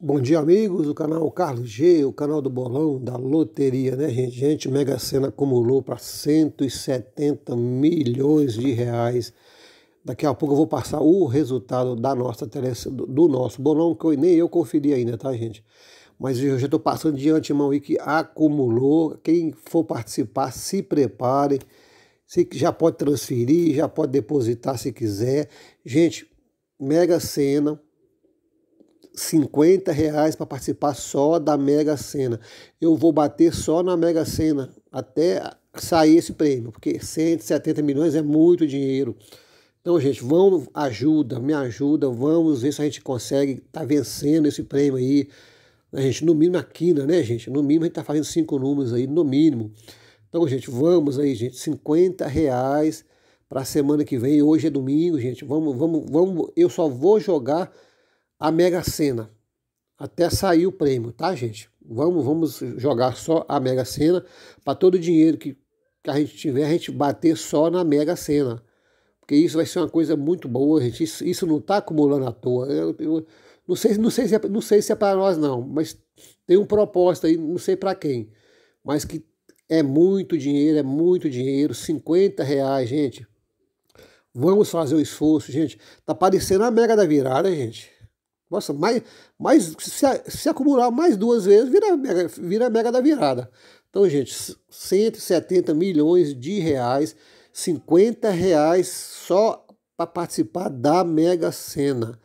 Bom dia, amigos. O canal Carlos G, o canal do bolão da loteria, né, gente? Gente, Mega Sena acumulou para 170 milhões de reais. Daqui a pouco eu vou passar o resultado da nossa do nosso bolão, que eu, nem eu conferi ainda, tá, gente? Mas eu já estou passando de antemão aí que acumulou. Quem for participar, se prepare. Se, já pode transferir, já pode depositar se quiser. Gente, Mega Sena 50 reais para participar só da Mega Sena. Eu vou bater só na Mega Sena até sair esse prêmio, porque 170 milhões é muito dinheiro. Então, gente, vamos, ajuda, me ajuda, vamos ver se a gente consegue tá vencendo esse prêmio aí. A gente, no mínimo, a quina, né, né, gente? No mínimo, a gente está fazendo cinco números aí, no mínimo. Então, gente, vamos aí, gente, 50 reais para a semana que vem. Hoje é domingo, gente. Vamos, vamos, vamos. Eu só vou jogar a Mega Sena. Até sair o prêmio, tá, gente? Vamos, vamos jogar só a Mega Sena. Para todo o dinheiro que, que a gente tiver, a gente bater só na Mega Sena. Porque isso vai ser uma coisa muito boa, gente. Isso, isso não está acumulando à toa. Eu, eu, não, sei, não, sei se é, não sei se é para nós, não, mas tem um propósito aí, não sei para quem. Mas que é muito dinheiro, é muito dinheiro. 50 reais, gente. Vamos fazer o esforço, gente. Tá parecendo a mega da virada, gente. Nossa, mais, mais se, se acumular mais duas vezes, vira mega, vira mega da virada. Então, gente, 170 milhões de reais, 50 reais só para participar da Mega Sena,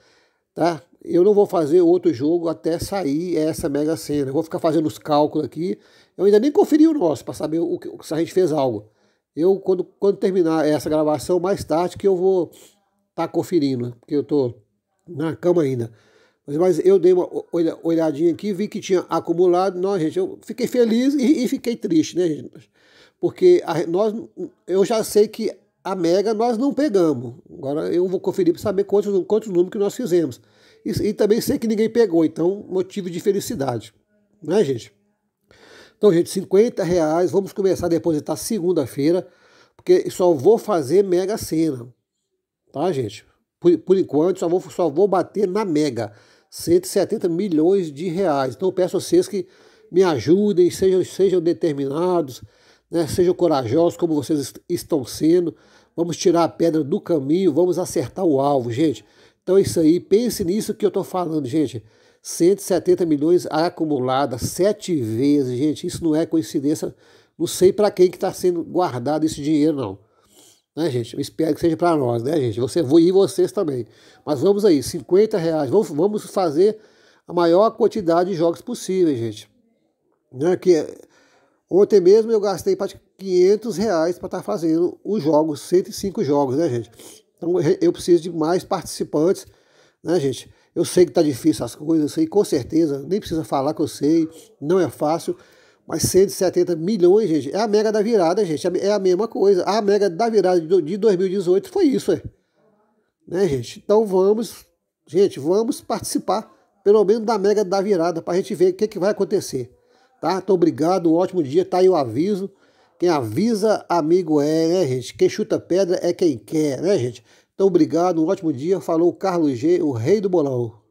tá? Eu não vou fazer outro jogo até sair essa Mega Sena. Eu vou ficar fazendo os cálculos aqui. Eu ainda nem conferi o nosso para saber o que, se a gente fez algo. Eu quando, quando terminar essa gravação mais tarde que eu vou estar tá conferindo, porque eu tô na cama ainda. Mas eu dei uma olhadinha aqui, vi que tinha acumulado. Não, gente, eu fiquei feliz e, e fiquei triste, né, gente? Porque a, nós, eu já sei que a mega nós não pegamos. Agora eu vou conferir para saber quantos, quantos números que nós fizemos. E, e, também sei que ninguém pegou, então motivo de felicidade. Né, gente? Então, gente, 50 reais. Vamos começar a depositar segunda-feira, porque só vou fazer mega cena. Tá, gente? Por, por enquanto, só vou, só vou bater na mega. 170 milhões de reais. Então eu peço a vocês que me ajudem, sejam, sejam determinados, né, sejam corajosos como vocês est estão sendo. Vamos tirar a pedra do caminho, vamos acertar o alvo, gente. Então é isso aí, pense nisso que eu estou falando, gente. 170 milhões acumuladas, sete vezes, gente. Isso não é coincidência. Não sei para quem que está sendo guardado esse dinheiro, não. Né, gente? Eu espero que seja para nós, né, gente? Você vou e vocês também. Mas vamos aí, 50 reais. Vamos, vamos fazer a maior quantidade de jogos possível, gente. Né? Que, é, ontem mesmo eu gastei 500 reais para estar tá fazendo os jogos, 105 jogos, né, gente? Então eu preciso de mais participantes, né, gente? Eu sei que tá difícil as coisas, eu sei com certeza, nem precisa falar que eu sei, não é fácil. Mas 170 milhões, gente, é a mega da virada, gente. É a mesma coisa. A mega da virada de 2018 foi isso, é. Né, gente? Então vamos, gente, vamos participar pelo menos da mega da virada para a gente ver o que, que vai acontecer. Tá? Então obrigado, um ótimo dia. Tá aí o aviso. Quem avisa, amigo é, né, gente? Quem chuta pedra é quem quer, né, gente? Então obrigado, um ótimo dia. Falou Carlos G, o rei do bolão.